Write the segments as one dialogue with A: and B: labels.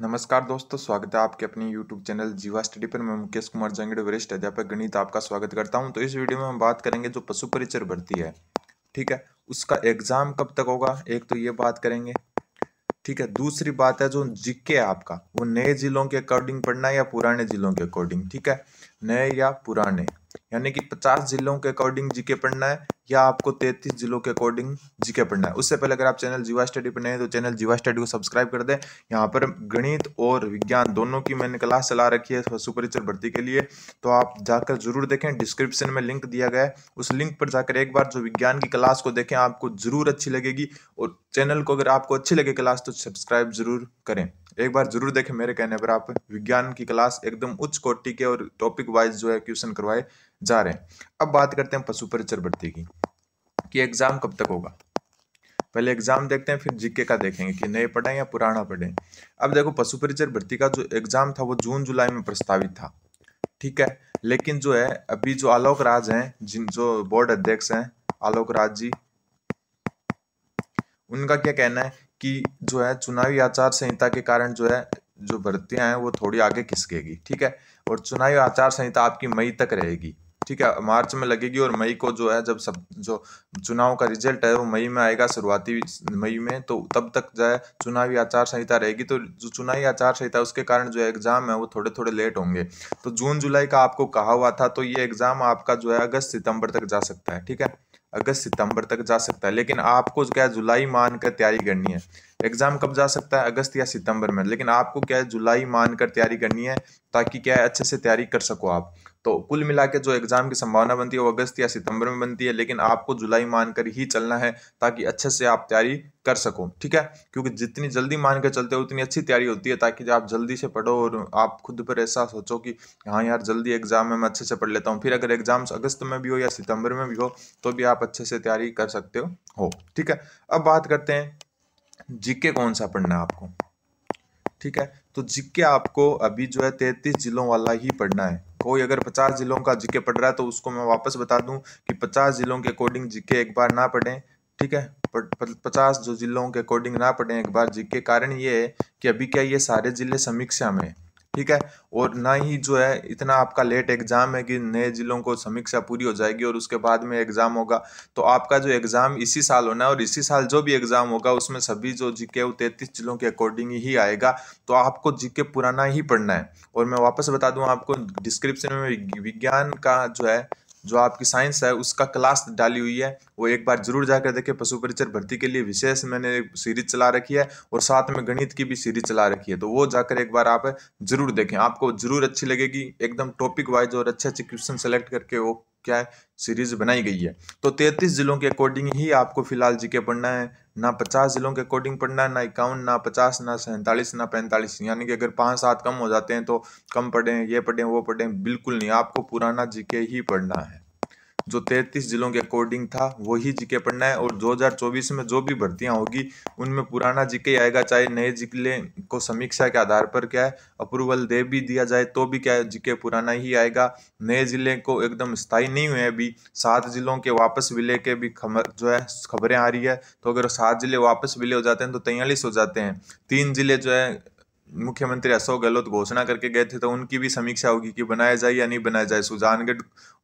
A: नमस्कार दोस्तों स्वागत है आपके अपने YouTube चैनल जीवा स्टडी पर मैं मुकेश कुमार जंगड़े वरिष्ठ अध्यापक गणित आपका स्वागत करता हूं तो इस वीडियो में हम बात करेंगे जो पशु परिचर भर्ती है ठीक है उसका एग्जाम कब तक होगा एक तो ये बात करेंगे ठीक है दूसरी बात है जो जीके है आपका वो नए जिलों के अकॉर्डिंग पढ़ना है या पुराने जिलों के अकॉर्डिंग ठीक है नए या पुराने यानी कि 50 जिलों के अकॉर्डिंग जीके पढ़ना है या आपको 33 जिलों के अकॉर्डिंग जीके पढ़ना है उससे पहले अगर आप चैनल जीवा स्टडी पर नए हैं तो चैनल जीवा स्टडी को सब्सक्राइब कर दें यहाँ पर गणित और विज्ञान दोनों की मैंने क्लास चला रखी है सुपरिचर भर्ती के लिए तो आप जाकर जरूर देखें डिस्क्रिप्शन में लिंक दिया गया है उस लिंक पर जाकर एक बार जो विज्ञान की क्लास को देखें आपको जरूर अच्छी लगेगी और चैनल को अगर आपको अच्छी लगे क्लास तो सब्सक्राइब जरूर करें एक बार जरूर देखें मेरे कहने पर आप विज्ञान की क्लास एकदम उच्च कोटि के और टॉपिक वाइज जो है क्वेश्चन करवाए जा रहे हैं अब बात करते हैं पशु परिचर भर्ती की कि एग्ज़ाम कब तक होगा पहले एग्जाम देखते हैं फिर जीके का देखेंगे कि नए पढ़ें या पुराना पढ़ें अब देखो पशु परिचर भर्ती का जो एग्जाम था वो जून जुलाई में प्रस्तावित था ठीक है लेकिन जो है अभी जो आलोक राज हैं जिन जो बोर्ड अध्यक्ष हैं आलोक राज जी उनका क्या कहना है कि जो है चुनावी आचार संहिता के कारण जो है जो भर्तियां हैं वो थोड़ी आगे खिसकेगी ठीक है और चुनावी आचार संहिता आपकी मई तक रहेगी ठीक है मार्च में लगेगी और मई को जो है जब सब जो चुनाव का रिजल्ट है वो मई में आएगा शुरुआती मई में तो तब तक जो है चुनावी आचार संहिता रहेगी तो जो चुनावी आचार संहिता उसके कारण जो एग्जाम है वो थोड़े थोड़े लेट होंगे तो जून जुलाई का आपको कहा हुआ था तो ये एग्जाम आपका जो है अगस्त सितंबर तक जा सकता है ठीक है अगस्त सितंबर तक जा सकता है लेकिन आपको क्या जुलाई मान कर तैयारी करनी है एग्ज़ाम कब जा सकता है अगस्त या सितंबर में लेकिन आपको क्या है जुलाई मान कर तैयारी करनी है ताकि क्या है अच्छे से तैयारी कर सको आप तो कुल मिला के जो एग्ज़ाम की संभावना बनती है वो अगस्त या सितंबर में बनती है लेकिन आपको जुलाई मानकर ही चलना है ताकि अच्छे से आप तैयारी कर सको ठीक है क्योंकि जितनी जल्दी मान कर चलते हो उतनी अच्छी तैयारी होती है ताकि आप जल्दी से पढ़ो और आप खुद पर ऐसा सोचो कि हाँ यार जल्दी एग्जाम में मैं अच्छे से पढ़ लेता हूँ फिर अगर एग्जाम्स अगस्त में भी हो या सितंबर में भी हो तो भी आप अच्छे से तैयारी कर सकते हो हो ठीक है अब बात करते हैं जीके कौन सा पढ़ना है आपको ठीक है तो जीके आपको अभी जो है तैतीस जिलों वाला ही पढ़ना है कोई अगर पचास जिलों का जीके पढ़ रहा है तो उसको मैं वापस बता दूं कि पचास जिलों के अकॉर्डिंग जीके एक बार ना पढ़ें ठीक है पचास जो जिलों के अकॉर्डिंग ना पढ़ें एक बार जीके कारण ये है कि अभी क्या ये सारे जिले समीक्षा में है ठीक है और ना ही जो है इतना आपका लेट एग्ज़ाम है कि नए ज़िलों को समीक्षा पूरी हो जाएगी और उसके बाद में एग्ज़ाम होगा तो आपका जो एग्ज़ाम इसी साल होना है और इसी साल जो भी एग्ज़ाम होगा उसमें सभी जो जीके वो तैंतीस ज़िलों के अकॉर्डिंग ही आएगा तो आपको जीके पुराना ही पढ़ना है और मैं वापस बता दूँ आपको डिस्क्रिप्शन में विज्ञान का जो है जो आपकी साइंस है उसका क्लास डाली हुई है वो एक बार जरूर जाकर देखें पशु परिचर भर्ती के लिए विशेष मैंने एक सीरीज चला रखी है और साथ में गणित की भी सीरीज चला रखी है तो वो जाकर एक बार आप जरूर देखें आपको जरूर अच्छी लगेगी एकदम टॉपिक वाइज और अच्छे अच्छे क्वेश्चन सेलेक्ट करके वो क्या है सीरीज बनाई गई है तो तैतीस जिलों के अकॉर्डिंग ही आपको फिलहाल जीके पढ़ना है ना पचास जिलों के अकॉर्डिंग पढ़ना है ना इक्यावन ना पचास ना सैंतालीस ना पैंतालीस यानी कि अगर पाँच सात कम हो जाते हैं तो कम पढ़ें ये पढ़ें वो पढ़ें बिल्कुल नहीं आपको पुराना जीके ही पढ़ना है जो 33 जिलों के अकॉर्डिंग था वही जीके पढ़ना है और 2024 में जो भी भर्तियां होगी उनमें पुराना जीके आएगा चाहे नए जिले को समीक्षा के आधार पर क्या है अप्रूवल दे भी दिया जाए तो भी क्या है जीके पुराना ही आएगा नए जिले को एकदम स्थायी नहीं हुए अभी सात जिलों के वापस विलय के भी खबर जो है खबरें आ रही है तो अगर सात जिले वापस विलय हो जाते हैं तो तैयलीस हो जाते हैं तीन जिले जो है मुख्यमंत्री अशोक गहलोत घोषणा करके गए थे तो उनकी भी समीक्षा होगी कि बनाया जाए या नहीं बनाया जाए सुजानगढ़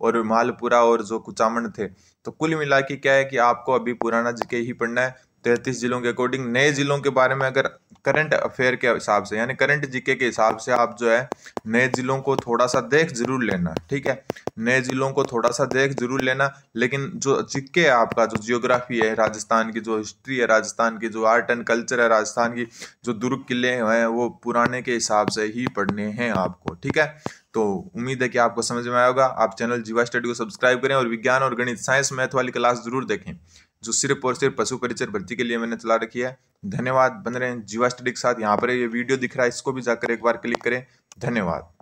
A: और मालपुरा और जो कुचामण थे तो कुल मिला के क्या है कि आपको अभी पुराना जी के ही पढ़ना है तैतीस जिलों के अकॉर्डिंग नए जिलों के बारे में अगर करंट अफेयर के हिसाब से यानी करंट जीके के हिसाब से आप जो है नए जिलों को थोड़ा सा देख जरूर लेना ठीक है नए जिलों को थोड़ा सा देख जरूर लेना लेकिन जो जीके है आपका जो जियोग्राफी है राजस्थान की जो हिस्ट्री है राजस्थान की जो आर्ट एंड कल्चर है राजस्थान की जो दुर्ग किले हैं वो पुराने के हिसाब से ही पढ़ने हैं आपको ठीक है तो उम्मीद है कि आपको समझ में आएगा आप चैनल जीवा स्टडी को सब्सक्राइब करें और विज्ञान और गणित साइंस मैथ वाली क्लास जरूर देखें जो सिर्फ और सिर्फ पशु परिचर भर्ती के लिए मैंने चला रखी है धन्यवाद बन रहे हैं जीवा स्टडी के साथ यहाँ पर ये वीडियो दिख रहा है इसको भी जाकर एक बार क्लिक करें धन्यवाद